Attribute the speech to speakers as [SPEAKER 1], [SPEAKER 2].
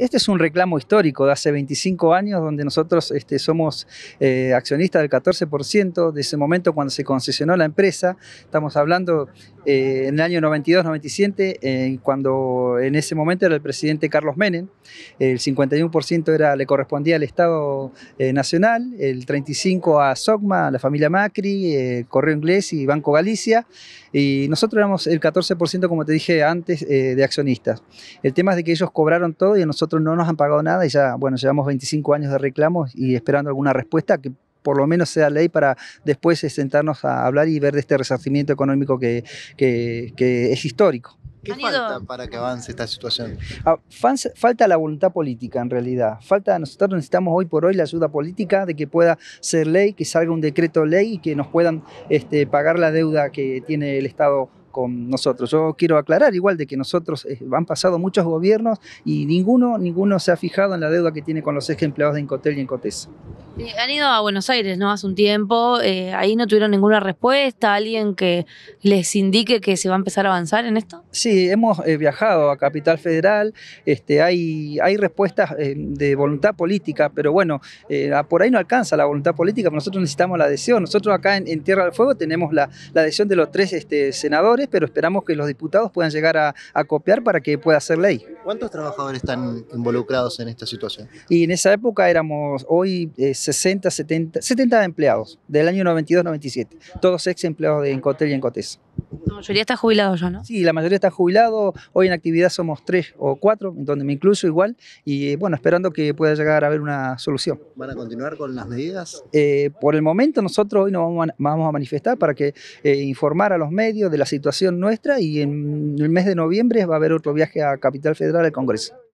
[SPEAKER 1] Este es un reclamo histórico de hace 25 años, donde nosotros este, somos eh, accionistas del 14%. De ese momento, cuando se concesionó la empresa, estamos hablando eh, en el año 92-97, eh, cuando en ese momento era el presidente Carlos Menem, el 51% era, le correspondía al Estado Nacional, el 35% a SOCMA, a la familia Macri, Correo Inglés y Banco Galicia, y nosotros éramos el 14%, como te dije antes, de accionistas. El tema es de que ellos cobraron todo y nosotros no nos han pagado nada y ya, bueno, llevamos 25 años de reclamos y esperando alguna respuesta que por lo menos sea ley para después eh, sentarnos a hablar y ver de este resarcimiento económico que, es histórico. ¿Qué falta para que avance esta situación? Ah, falta la voluntad política, en realidad. Falta, nosotros necesitamos hoy por hoy la ayuda política de que pueda ser ley, que salga un decreto ley y que nos puedan este, pagar la deuda que tiene el Estado con nosotros. Yo quiero aclarar igual de que nosotros eh, han pasado muchos gobiernos y ninguno, ninguno se ha fijado en la deuda que tiene con los ex empleados de Encotel y Encotes han ido a Buenos Aires, ¿no? Hace un tiempo. Eh, ahí no tuvieron ninguna respuesta. ¿Alguien que les indique que se va a empezar a avanzar en esto? Sí, hemos eh, viajado a Capital Federal. Este, hay, hay respuestas eh, de voluntad política, pero bueno, por ahí no alcanza la voluntad política. Nosotros necesitamos la adhesión. Nosotros acá en, Tierra del Fuego tenemos la, adhesión de los tres este, senadores, pero esperamos que los diputados puedan llegar a, a copiar para que pueda ser ley. ¿Cuántos trabajadores están involucrados en esta situación? Y en esa época éramos hoy 60, 70, 70 empleados del año 92-97, todos ex empleados de Encotel y Encotes. La mayoría está jubilado ya, ¿no? Sí, la mayoría está jubilado. Hoy en actividad somos tres o cuatro, donde me incluso igual. Y bueno, esperando que pueda llegar a haber una solución. ¿Van a continuar con las medidas? Eh, por el momento nosotros hoy nos vamos a, manifestar para que eh, informar a los medios de la situación nuestra y en el mes de noviembre va a haber otro viaje a Capital Federal al Congreso.